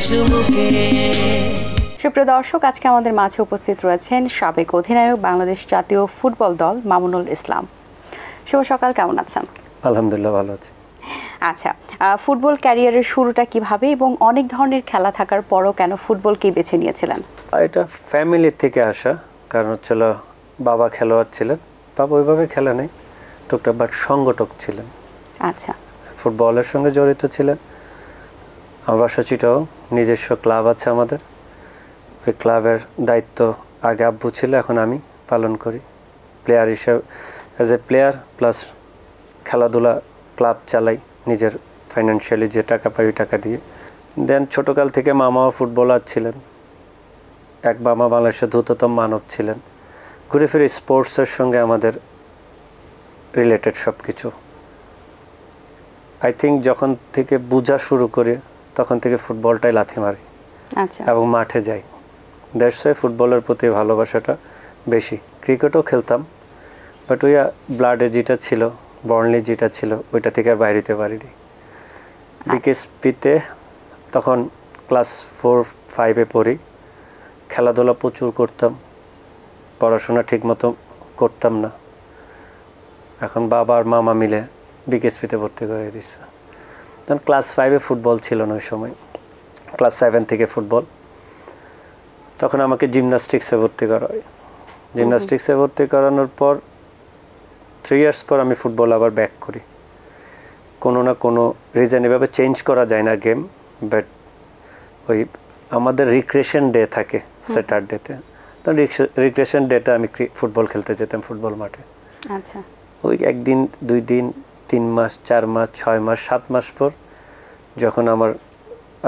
সুপ্রিয় দর্শক আজকে আমাদের মাঝে উপস্থিত রয়েছেন সাবেক অধিনায়ক বাংলাদেশ জাতীয় ফুটবল দল মামুনুল ইসলাম শুভ সকাল কেমন আছেন আলহামদুলিল্লাহ ভালো আছি আচ্ছা ফুটবল ক্যারিয়ারের শুরুটা কিভাবে এবং অনেক ধরনের খেলা থাকার পরও কেন ফুটবলকেই বেছে নিয়েছিলেন এটা ফ্যামিলি থেকে আসা কারণ হচ্ছিল বাবা খেলোয়াড় ছিলেন বাবা ওইভাবে খেলা নেই টুকটাক বাট সংগঠক ছিলেন আচ্ছা ফুটবলের সঙ্গে জড়িত ছিলেন বাসা চিটাও নিজস্ব ক্লাব আছে আমাদের ওই ক্লাবের দায়িত্ব আগে আব্বু ছিল এখন আমি পালন করি প্লেয়ার হিসেবে অ্যাজ এ প্লেয়ার প্লাস খেলাধুলা ক্লাব চালাই নিজের ফাইন্যান্সিয়ালি যে টাকা পাই ওই টাকা দিয়ে দেন ছোটোকাল থেকে মামাও ফুটবলার ছিলেন এক মামা বাংলাদেশের দ্রুততম মানব ছিলেন ঘুরে ফিরে স্পোর্টসের সঙ্গে আমাদের রিলেটেড সব কিছু আই থিঙ্ক যখন থেকে বোঝা শুরু করে তখন থেকে ফুটবলটাই লাথি মারি আচ্ছা। এবং মাঠে যাই দ্যাটস ফুটবলের প্রতি ভালোবাসাটা বেশি ক্রিকেটও খেলতাম বাট ওই ব্লাডে যেটা ছিল বর্নলি যেটা ছিল ওইটা থেকে আর বাইরেতে পারিনি বিকেএসপিতে তখন ক্লাস ফোর ফাইভে পড়ি খেলাধুলা প্রচুর করতাম পড়াশোনা ঠিকমতো করতাম না এখন বাবা আর মামা মিলে বিকেএসপিতে ভর্তি করে দিচ্ছে তখন ক্লাস ফাইভে ফুটবল ছিল না ওই সময় ক্লাস সেভেন থেকে ফুটবল তখন আমাকে জিমনাস্টিক্সে ভর্তি করা হয় জিমনাস্টিক্সে ভর্তি করানোর পর থ্রি ইয়ার্স পর আমি ফুটবল আবার ব্যাক করি কোনো না কোনো রিজন এভাবে চেঞ্জ করা যায় না গেম বাট ওই আমাদের রিক্রিয়েশন ডে থাকে স্যাটারডেতে তো রিক্রিয়েশন ডেটা আমি ফুটবল খেলতে যেতাম ফুটবল মাঠে আচ্ছা ওই একদিন দুই দিন তিন মাস চার মাস ছয় মাস সাত মাস পর যখন আমার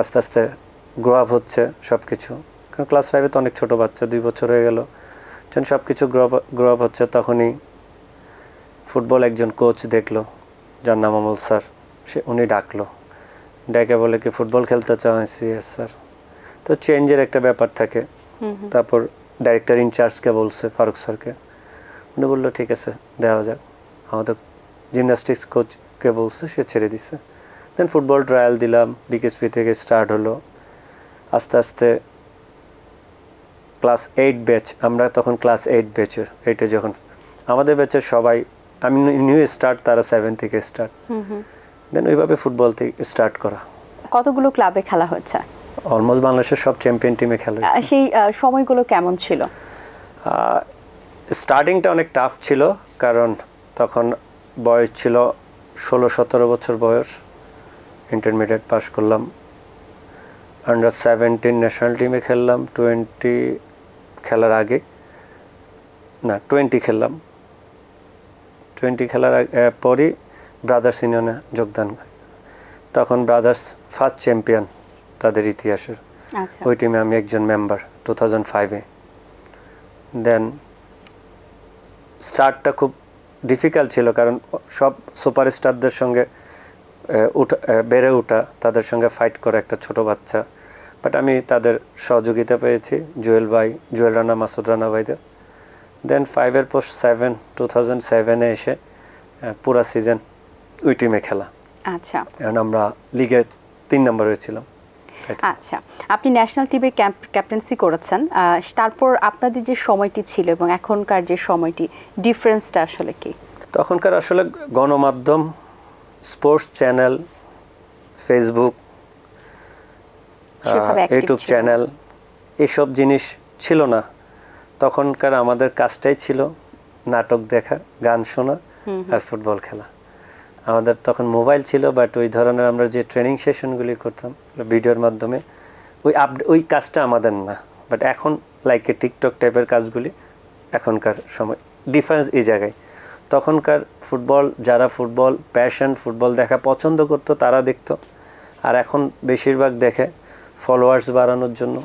আস্তে আস্তে গ্রো আপ হচ্ছে সব কিছু কারণ ক্লাস ফাইভে তো অনেক ছোটো বাচ্চা দুই বছর হয়ে গেল যখন সব কিছু গ্রো গ্রো আপ হচ্ছে তখনই ফুটবল একজন কোচ দেখলো যার নাম অমল স্যার সে উনি ডাকলো ডেকে বলে কি ফুটবল খেলতে চাও এস স্যার তো চেঞ্জের একটা ব্যাপার থাকে তারপর ডাইরেক্টর ইনচার্জকে বলছে ফারুক স্যারকে উনি বললো ঠিক আছে দেওয়া যাক আমাদের জিমনাস্টিক্স কোচকে বলছে সে ছেড়ে দিছে দেন ফুটবল ট্রায়াল দিলাম বিকেএসপি থেকে স্টার্ট হলো আস্তে আস্তে ক্লাস এইট ব্যাচ আমরা তখন ক্লাস এইট ব্যাচের এইটে যখন আমাদের ব্যাচের সবাই আমি নিউ স্টার্ট তারা সেভেন থেকে স্টার্ট দেন ওইভাবে ফুটবল থেকে স্টার্ট করা কতগুলো ক্লাবে খেলা হচ্ছে অলমোস্ট বাংলাদেশের সব চ্যাম্পিয়ন টিমে খেলা সেই সময়গুলো কেমন ছিল স্টার্টিংটা অনেক টাফ ছিল কারণ তখন বয়স ছিল ষোলো সতেরো বছর বয়স ইন্টারমিডিয়েট পাশ করলাম আন্ডার সেভেন্টিন ন্যাশনাল টিমে খেললাম টোয়েন্টি খেলার আগে না টোয়েন্টি খেললাম টোয়েন্টি খেলার পরই ব্রাদার্স ইউনিয়নে যোগদান তখন ব্রাদার্স ফার্স্ট চ্যাম্পিয়ন তাদের ইতিহাসের আচ্ছা। ওই টিমে আমি একজন মেম্বার টু থাউজেন্ড ফাইভে দেন স্টার্টটা খুব ডিফিকাল্ট ছিল কারণ সব সুপারস্টারদের সঙ্গে উঠা বেড়ে ওঠা তাদের সঙ্গে ফাইট করে একটা ছোট বাচ্চা বাট আমি তাদের সহযোগিতা পেয়েছি জুয়েল ভাই জুয়েল রানা মাসুদ রানা ভাইদের দেন ফাইভের পোস্ট সেভেন টু থাউজেন্ড সেভেনে এসে পুরা সিজন ওই টিমে খেলা আচ্ছা এখন আমরা লিগের তিন নম্বর হয়েছিলাম আচ্ছা আপনি ন্যাশনাল টিমে ক্যাপ্টেন্সি করেছেন তারপর আপনাদের যে সময়টি ছিল এবং এখনকার যে সময়টি ডিফারেন্সটা আসলে কি তখনকার আসলে গণমাধ্যম sports channel Facebook YouTube channel এসব জিনিস ছিল না তখনকার আমাদের কাজটাই ছিল নাটক দেখা গান শোনা আর ফুটবল খেলা আমাদের তখন মোবাইল ছিল বাট ওই ধরনের আমরা যে ট্রেনিং সেশনগুলি করতাম ভিডিওর মাধ্যমে ওই আপ ওই কাজটা আমাদের না বাট এখন লাইক টিকটক টাইপের কাজগুলি এখনকার সময় ডিফারেন্স এই জায়গায় তখনকার ফুটবল যারা ফুটবল প্যাশন ফুটবল দেখা পছন্দ করতো তারা দেখত আর এখন বেশিরভাগ দেখে ফলোয়ার্স বাড়ানোর জন্য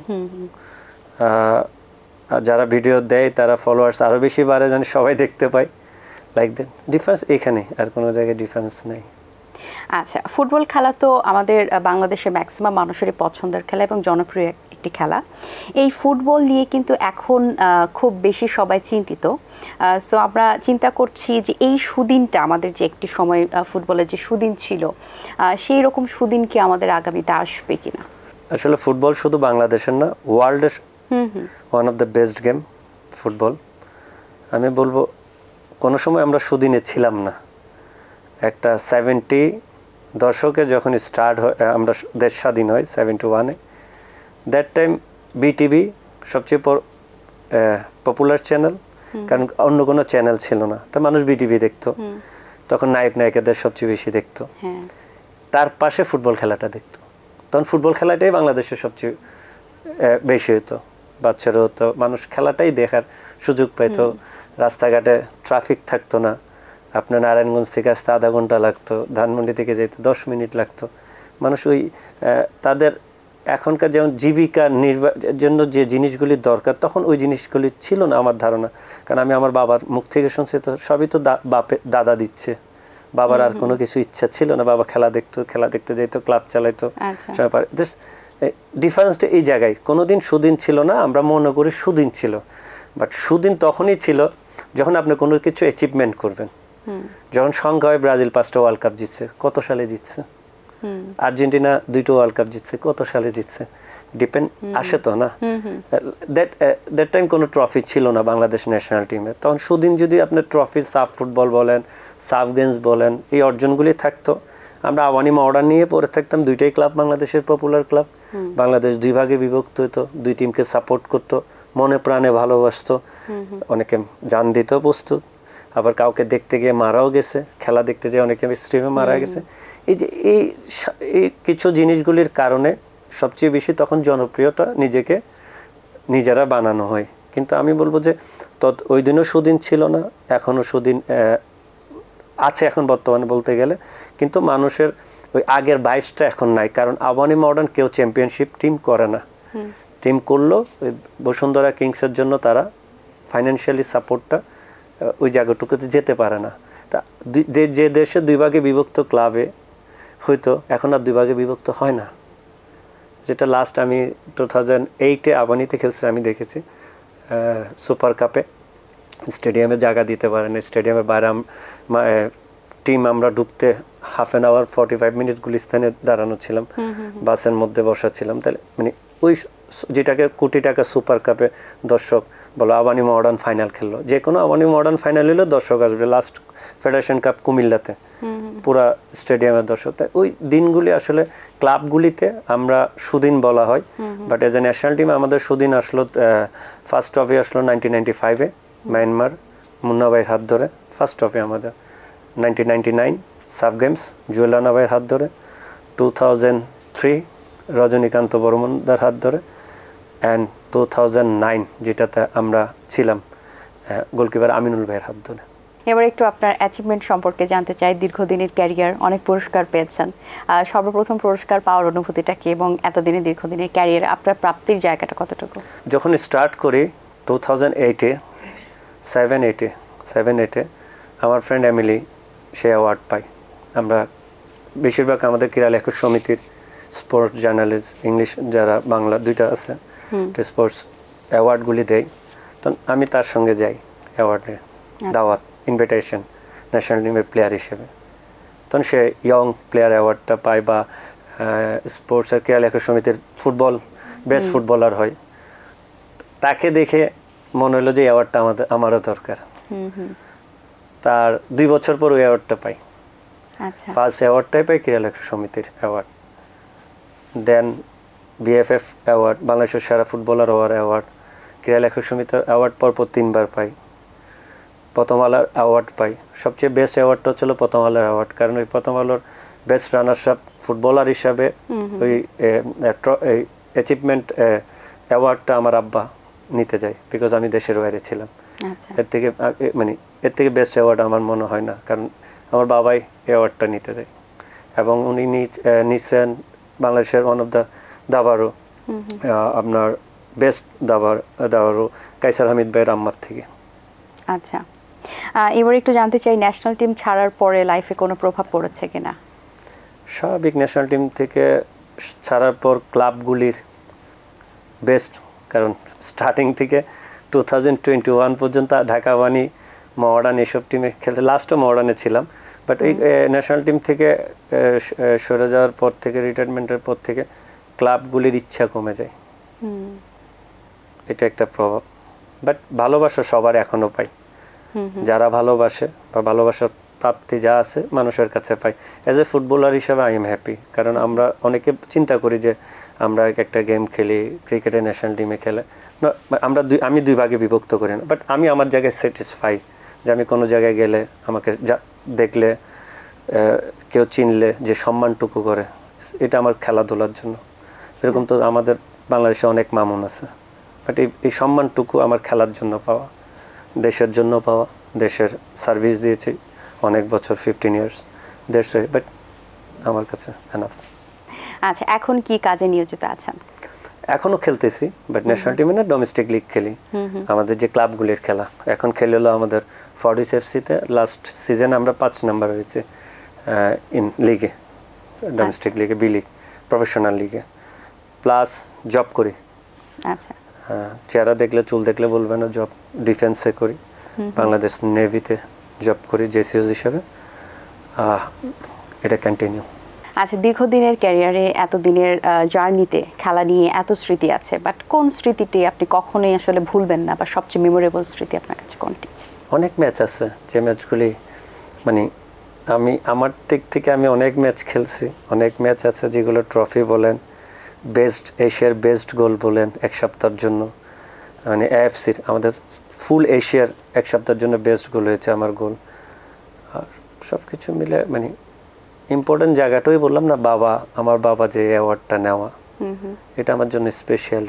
যারা ভিডিও দেয় তারা ফলোয়ার্স আরও বেশি বাড়ে যেন সবাই দেখতে পায় লাইক দ্যাট ডিফারেন্স এখানে আর কোনো জায়গায় ডিফারেন্স নাই আচ্ছা ফুটবল খেলা তো আমাদের বাংলাদেশের ম্যাক্সিমাম মানুষেরই পছন্দের খেলা এবং জনপ্রিয় একটি খেলা এই ফুটবল নিয়ে কিন্তু এখন খুব বেশি সবাই চিন্তিত সো আমরা চিন্তা করছি যে এই সুদিনটা আমাদের যে একটি সময় ফুটবলের যে সুদিন ছিল সেই রকম সুদিন কি আমাদের আগামীতে আসবে কিনা আসলে ফুটবল শুধু বাংলাদেশের না ওয়ার্ল্ডের one of the best game football আমি বলবো কোনো সময় আমরা সুদিনে ছিলাম না একটা সেভেন্টি দশকে যখন স্টার্ট হয় আমরা দেশ স্বাধীন হয় সেভেন্টি ওয়ানে দ্যাট টাইম বিটিভি সবচেয়ে পপুলার চ্যানেল কারণ অন্য কোনো চ্যানেল ছিল না তা মানুষ বিটিভি দেখতো তখন নায়ক নায়িকাদের সবচেয়ে বেশি দেখতো হ্যাঁ। তার পাশে ফুটবল খেলাটা দেখতো তখন ফুটবল খেলাটাই বাংলাদেশে সবচেয়ে বেশি হতো বাচ্চারা হতো মানুষ খেলাটাই দেখার সুযোগ পেত রাস্তাঘাটে ট্রাফিক থাকতো না আপনার নারায়ণগঞ্জ থেকে আসতে আধা ঘন্টা লাগতো ধানমন্ডি থেকে যেতে দশ মিনিট লাগতো মানুষ ওই তাদের এখনকার যেমন জীবিকা নির্বাহের জন্য যে জিনিসগুলির দরকার তখন ওই জিনিসগুলি ছিল না আমার ধারণা কারণ আমি আমার বাবার মুখ থেকে শুনছি তো সবই তো বাপে দাদা দিচ্ছে বাবার আর কোনো কিছু ইচ্ছা ছিল না বাবা খেলা দেখতো খেলা দেখতে যেত ক্লাব চালাইতো ডিফারেন্সটা আচ্ছা। এই জায়গায় কোনোদিন সুদিন ছিল না আমরা মনে করি সুদিন ছিল বাট সুদিন তখনই ছিল যখন আপনি কোনো কিছু অ্যাচিভমেন্ট করবেন যখন সংখ্যা হয় ব্রাজিল পাঁচটা ওয়ার্ল্ড কাপ জিতছে কত সালে জিতছে আর্জেন্টিনা দুইটা ওয়ার্ল্ড কাপ জিতছে কত সালে জিতছে ডিপেন্ড আসে তো না দ্যাট দ্যাট টাইম কোনো ট্রফি ছিল না বাংলাদেশ ন্যাশনাল টিমে তখন সুদিন যদি আপনার ট্রফি সাফ ফুটবল বলেন সাফ গেমস বলেন এই অর্জনগুলি থাকতো আমরা আওয়ানি অর্ডার নিয়ে পড়ে থাকতাম দুইটাই ক্লাব বাংলাদেশের পপুলার ক্লাব বাংলাদেশ দুই ভাগে বিভক্ত হতো দুই টিমকে সাপোর্ট করতো মনে প্রাণে ভালোবাসতো অনেকে জান দিতেও প্রস্তুত আবার কাউকে দেখতে গিয়ে মারাও গেছে খেলা দেখতে যেয়ে অনেকে স্ট্রিমে মারা গেছে এই যে এই এই কিছু জিনিসগুলির কারণে সবচেয়ে বেশি তখন জনপ্রিয়তা নিজেকে নিজেরা বানানো হয় কিন্তু আমি বলবো যে তত ওই দিনও সুদিন ছিল না এখনও সুদিন আছে এখন বর্তমানে বলতে গেলে কিন্তু মানুষের ওই আগের বাইশটা এখন নাই কারণ আবানি মডার্ন কেউ চ্যাম্পিয়নশিপ টিম করে না টিম করলো ওই বসুন্ধরা কিংসের জন্য তারা ফাইন্যান্সিয়ালি সাপোর্টটা ওই জায়গাটুকুতে যেতে পারে না তা যে দেশে দুই ভাগে বিভক্ত ক্লাবে হয়তো এখন আর দুই ভাগে বিভক্ত হয় না যেটা লাস্ট আমি টু থাউজেন্ড এইটে আবানিতে খেলছে আমি দেখেছি সুপার কাপে স্টেডিয়ামে জায়গা দিতে পারেন স্টেডিয়ামে বাইরে টিম আমরা ঢুকতে half an hour forty five minute গুলিস্তানে দাঁড়ানো ছিলাম বাসের মধ্যে বসা ছিলাম তাহলে মানে ওই যেটাকে কোটি টাকা সুপার কাপে দর্শক বলো আবানি মডার্ন ফাইনাল খেললো যে কোনো আবানি মডার্ন ফাইনাল হলেও দর্শক আসবে লাস্ট ফেডারেশন কাপ কুমিল্লাতে পুরা স্টেডিয়ামের দর্শক তাই ওই দিনগুলি আসলে ক্লাবগুলিতে আমরা সুদিন বলা হয় বাট এজ এ ন্যাশনাল টিমে আমাদের সুদিন আসলো ফার্স্ট ট্রফি আসলো নাইনটিন নাইনটি ফাইভে মায়ানমার মুন্না ভাইয়ের হাত ধরে ফার্স্ট ট্রফি আমাদের nineteen ninety nine SAF games জুয়েলানা ভাইয়ের হাত ধরে টু থাউজেন্ড থ্রি রজনীকান্ত বর্মনদার হাত ধরে অ্যান্ড টু থাউজেন্ড নাইন যেটাতে আমরা ছিলাম গোলকিপার আমিনুল ভাইয়ের হাত ধরে এবার একটু আপনার অ্যাচিভমেন্ট সম্পর্কে জানতে চাই দীর্ঘদিনের ক্যারিয়ার অনেক পুরস্কার পেয়েছেন সর্বপ্রথম পুরস্কার পাওয়ার অনুভূতিটা কি এবং এতদিনে দীর্ঘদিনের ক্যারিয়ার আপনার প্রাপ্তির জায়গাটা কতটুকু যখন স্টার্ট করি টু থাউজেন্ড এইটে সেভেন এইটে সেভেন এইটে আমার ফ্রেন্ড অ্যামিলি সে অ্যাওয়ার্ড পায় আমরা বেশিরভাগ আমাদের ক্রীড়া লেখক সমিতির স্পোর্টস জার্নালিস্ট ইংলিশ যারা বাংলা দুইটা আছে স্পোর্টস অ্যাওয়ার্ডগুলি দেয় তো আমি তার সঙ্গে যাই অ্যাওয়ার্ডে আচ্ছা। দাওয়াত ইনভিটেশন ন্যাশনাল টিমের প্লেয়ার হিসেবে তখন সে ইয়ং প্লেয়ার অ্যাওয়ার্ডটা পায় বা স্পোর্টসের আর লেখক সমিতির ফুটবল বেস্ট ফুটবলার হয় তাকে দেখে মনে হলো যে অ্যাওয়ার্ডটা আমাদের আমারও দরকার তার দুই বছর পর ওই অ্যাওয়ার্ডটা পাই ফার্স্ট আচ্ছা। অ্যাওয়ার্ডটাই পাই ক্রীড়া লেখক সমিতির অ্যাওয়ার্ড দেন বিএফএফ অ্যাওয়ার্ড বাংলাদেশের সেরা ফুটবলার হওয়ার অ্যাওয়ার্ড ক্রীড়া লেখক সমিতির অ্যাওয়ার্ড পরপর তিনবার পাই প্রথম আলোর অ্যাওয়ার্ড পাই সবচেয়ে বেস্ট অ্যাওয়ার্ডটা হচ্ছিল প্রথম আলোর অ্যাওয়ার্ড কারণ ওই প্রথম আলোর বেস্ট রানার্স আপ ফুটবলার হিসাবে ওই অ্যাচিভমেন্ট অ্যাওয়ার্ডটা আমার আব্বা নিতে যায় বিকজ আমি দেশের বাইরে ছিলাম আচ্ছা। এর থেকে মানে এর থেকে বেস্ট অ্যাওয়ার্ড আমার মনে হয় না কারণ আমার বাবাই অ্যাওয়ার্ডটা নিতে যায় এবং উনি নিচ নিচ্ছেন বাংলাদেশের ওয়ান অফ দ্য দাবারও আপনার বেস্ট দাবার দাবারও কাইসার হামিদ ভাই রাম্মার থেকে আচ্ছা এবার একটু জানতে চাই ন্যাশনাল টিম ছাড়ার পরে লাইফে কোনো প্রভাব পড়েছে কিনা স্বাভাবিক ন্যাশনাল টিম থেকে ছাড়ার পর ক্লাবগুলির বেস্ট কারণ স্টার্টিং থেকে টু থাউজেন্ড টোয়েন্টি ওয়ান পর্যন্ত ঢাকা বাণী মহারান এসব টিমে খেলতে লাস্টও মহারানে ছিলাম বাট এই ন্যাশনাল টিম থেকে সরে যাওয়ার পর থেকে রিটায়ারমেন্টের পর থেকে ক্লাবগুলির ইচ্ছা কমে যায় এটা একটা প্রভাব বাট ভালোবাসা সবার এখনও পাই যারা ভালোবাসে বা ভালোবাসার প্রাপ্তি যা আছে মানুষের কাছে পাই অ্যাজ এ ফুটবলার হিসেবে আই এম হ্যাপি কারণ আমরা অনেকে চিন্তা করি যে আমরা একটা গেম খেলি ক্রিকেটে ন্যাশনাল টিমে খেলে আমরা দুই আমি দুই ভাগে বিভক্ত করি না বাট আমি আমার জায়গায় স্যাটিসফাই যে আমি কোনো জায়গায় গেলে আমাকে দেখলে কেউ চিনলে যে সম্মানটুকু করে এটা আমার খেলাধুলার জন্য এরকম তো আমাদের বাংলাদেশে অনেক মামুন আছে বাট এই সম্মানটুকু আমার খেলার জন্য পাওয়া দেশের জন্য পাওয়া দেশের সার্ভিস দিয়েছি অনেক বছর ফিফটিন ইয়ার্স দেশে বাট আমার কাছে এনাফ আচ্ছা এখন কি কাজে নিয়োজিত আছেন এখনো খেলতেছি বাট ন্যাশনাল টিমে না ডোমেস্টিক লিগ খেলি আমাদের যে ক্লাবগুলির খেলা এখন খেলে হলো আমাদের ফরিস এফসিতে লাস্ট সিজন আমরা পাঁচ নাম্বার হয়েছে ইন লিগে ডোমেস্টিক লিগে বি লিগ প্রফেশনাল লিগে প্লাস জব করি আচ্ছা চেহারা দেখলে চুল দেখলে বলবে না জব ডিফেন্সে করি বাংলাদেশ নেভিতে জব করি জেসিওস হিসাবে এটা কন্টিনিউ আচ্ছা দীর্ঘদিনের ক্যারিয়ারে এতদিনের জার্নিতে খেলা নিয়ে এত স্মৃতি আছে বাট কোন স্মৃতিটি আপনি কখনোই আসলে ভুলবেন না বা সবচেয়ে মেমোরেবল স্মৃতি আপনার কাছে কোনটি অনেক ম্যাচ আছে যে ম্যাচগুলি মানে আমি আমার দিক থেকে আমি অনেক ম্যাচ খেলছি অনেক ম্যাচ আছে যেগুলো ট্রফি বলেন বেস্ট এশিয়ার বেস্ট গোল বলেন এক সপ্তাহের জন্য মানে এফসির আমাদের ফুল এশিয়ার এক সপ্তাহের জন্য বেস্ট গোল হয়েছে আমার গোল আর সব কিছু মিলে মানে ইম্পর্টেন্ট জায়গাটাই বললাম না বাবা আমার বাবা যে অ্যাওয়ার্ডটা নেওয়া এটা আমার জন্য স্পেশাল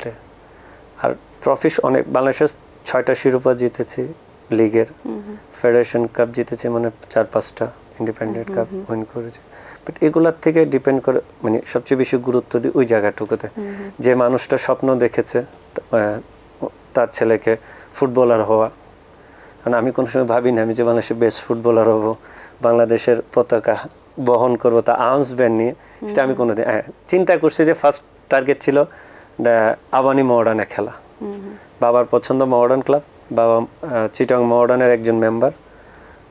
আর ট্রফিস অনেক বাংলাদেশের ছয়টা শিরোপা জিতেছি লিগের ফেডারেশন কাপ জিতেছে মানে চার পাঁচটা ইন্ডিপেন্ডেন্ট কাপ উইন করেছে বাট এগুলার থেকে ডিপেন্ড করে মানে সবচেয়ে বেশি গুরুত্ব দিই ওই জায়গাটুকুতে যে মানুষটা স্বপ্ন দেখেছে তার ছেলেকে ফুটবলার হওয়া কারণ আমি কোনো সময় ভাবি না আমি যে বাংলাদেশের বেস্ট ফুটবলার হব বাংলাদেশের পতাকা বহন করব তা আর্মস ব্যান্ড নিয়ে সেটা আমি কোনোদিন হ্যাঁ চিন্তা করছি যে ফার্স্ট টার্গেট ছিল আবানি মডার্নে খেলা বাবার পছন্দ মডার্ন ক্লাব বাবা চিটং মডার্নের একজন মেম্বার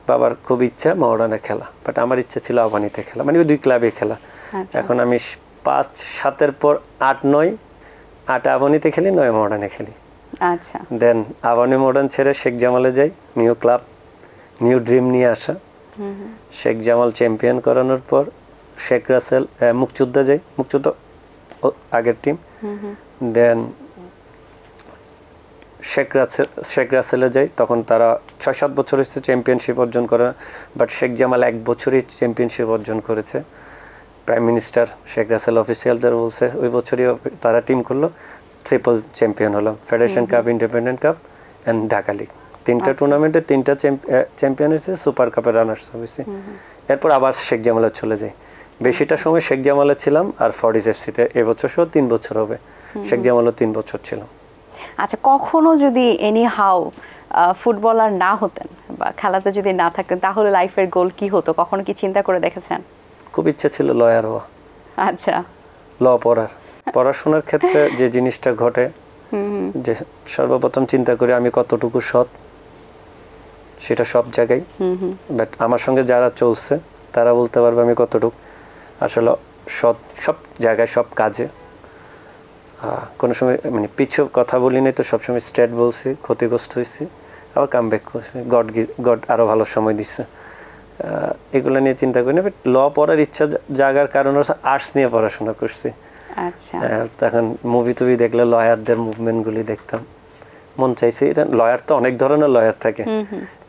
বাবার খুব ইচ্ছা মহারডানে খেলা বাট আমার ইচ্ছা ছিল আবানিতে খেলা মানে ওই দুই ক্লাবে খেলা আচ্ছা। এখন আমি পাঁচ সাতের পর আট নয় আট আবানিতে খেলি নয় মহারডানে খেলি আচ্ছা দেন আবানি মডার্ন ছেড়ে শেখ জামালে যাই নিউ ক্লাব নিউ ড্রিম নিয়ে আসা শেখ জামাল চ্যাম্পিয়ন করানোর পর শেখ রাসেল মুক্তিযোদ্ধা যাই মুখযুদ্ধ আগের টিম দেন শেখ রাসেল শেখ রাসেলে যায় তখন তারা ছয় সাত বছর হচ্ছে চ্যাম্পিয়নশিপ অর্জন করে বাট শেখ জামাল এক বছরই চ্যাম্পিয়নশিপ অর্জন করেছে প্রাইম মিনিস্টার শেখ রাসেল অফিসিয়ালদের বলছে ওই বছরই তারা টিম করলো ট্রিপল চ্যাম্পিয়ন হলো federation cup independent cup and Dhaka league তিনটা টুর্নামেন্টে আচ্ছা। তিনটা চ্যাম্পিয়ন হয়েছে সুপার কাপে রানার্স হয়েছে এরপর আবার শেখ জামালে চলে যায় বেশিটা আচ্ছা। সময় শেখ জামালে ছিলাম আর ফরিজ এফসিতে এবছর সহ তিন বছর হবে শেখ জামালও তিন বছর ছিলাম আচ্ছা কখনো যদি এনি হাউ ফুটবলার না হতেন বা খেলাতে যদি না থাকতেন তাহলে লাইফের গোল কি হতো কখনো কি চিন্তা করে দেখেছেন খুব ইচ্ছা ছিল লয়ার হওয়া আচ্ছা ল পড়ার পড়াশোনার ক্ষেত্রে যে জিনিসটা ঘটে যে সর্বপ্রথম চিন্তা করি আমি কতটুকু সৎ সেটা সব জায়গায় বাট আমার সঙ্গে যারা চলছে তারা বলতে পারবে আমি কতটুকু আসলে সৎ সব জায়গায় সব কাজে হ্যাঁ, কোনো সময় মানে পিছু কথা বলিনি তো সবসময় স্ট্রেট বলছি ক্ষতিগ্রস্ত হয়েছি আবার কাম ব্যাক করছি গড গড আরও ভালো সময় দিচ্ছে এগুলো নিয়ে চিন্তা করি না বাট ল পড়ার ইচ্ছা জাগার কারণ হচ্ছে আর্টস নিয়ে পড়াশোনা করছি আচ্ছা। তখন মুভি টুভি দেখলে লয়ারদের মুভমেন্টগুলি দেখতাম মন চাইছে এটা লয়ার তো অনেক ধরনের লয়ার থাকে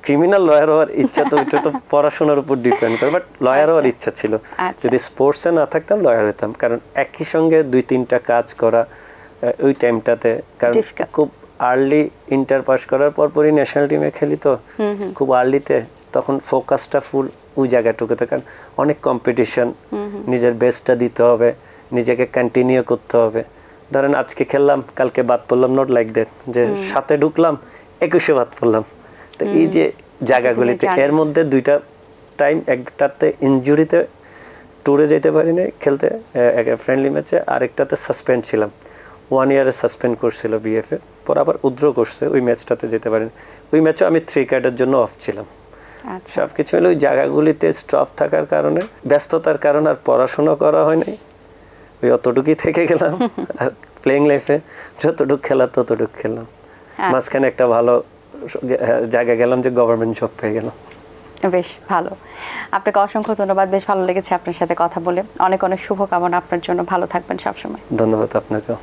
ক্রিমিনাল লয়ার হওয়ার ইচ্ছা তো এটা তো পড়াশোনার উপর ডিপেন্ড করে বাট লয়ার হওয়ার আচ্ছা, ইচ্ছা ছিল আচ্ছা। যদি স্পোর্টসে না থাকতাম লয়ার হতাম কারণ একই সঙ্গে দুই তিনটা কাজ করা ওই টাইমটাতে কারণ খুব আর্লি ইন্টার পাস করার পরপরই ন্যাশনাল টিমে খেলি তো খুব আর্লিতে তখন ফোকাসটা ফুল ওই তো কারণ অনেক কম্পিটিশন নিজের বেস্টটা দিতে হবে নিজেকে কন্টিনিউ করতে হবে ধরেন আজকে খেললাম কালকে বাদ পড়লাম নট লাইক দ্যাট যে সাথে ঢুকলাম একুশে বাদ পড়লাম এই যে জায়গাগুলিতে এর মধ্যে দুইটা টাইম একটাতে ইনজুরিতে টুরে যেতে পারিনি খেলতে ফ্রেন্ডলি ম্যাচে আর একটাতে সাসপেন্ড ছিলাম ওয়ান ইয়ারে সাসপেন্ড করছিল বিএফএ পর আবার উদ্র করছে ওই ম্যাচটাতে যেতে পারিনি ওই ম্যাচে আমি থ্রি কার্ডের জন্য অফ ছিলাম আচ্ছা। সব কিছু মিলে ওই জায়গাগুলিতে স্টপ থাকার কারণে ব্যস্ততার কারণে আর পড়াশুনো করা হয়নি ওই অতটুকুই থেকে গেলাম আর প্লেইং লাইফে যতটুকু খেলা ততটুকু খেললাম আচ্ছা। মাঝখানে একটা ভালো জায়গা গেলাম যে গভর্নমেন্ট জব পেয়ে গেলাম বেশ ভালো আপনাকে অসংখ্য ধন্যবাদ বেশ ভালো লেগেছে আপনার সাথে কথা বলে অনেক অনেক শুভকামনা আপনার জন্য ভালো থাকবেন সবসময় ধন্যবাদ আপনাকেও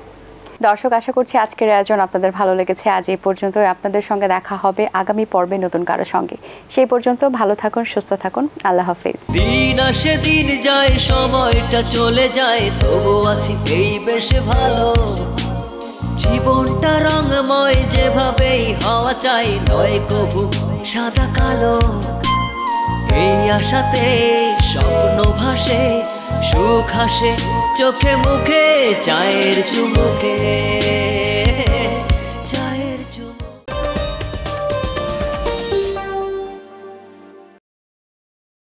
দর্শক আশা করছি আজকের আয়োজন আপনাদের ভালো লেগেছে আজ এই পর্যন্ত আপনাদের সঙ্গে দেখা হবে আগামী পর্বে নতুন কারো সঙ্গে সেই পর্যন্ত ভালো থাকুন সুস্থ থাকুন আল্লাহ হাফেজ দিন আসে দিন যায় সময়টা চলে যায় তবু আছি এই বেশ ভালো জীবনটা রঙময় যেভাবেই হওয়া চাই নয় কবু সাদা কালো এই আশাতে স্বপ্ন ভাসে সুখ হাসে চোখে মুখে চায়ের চুমুকে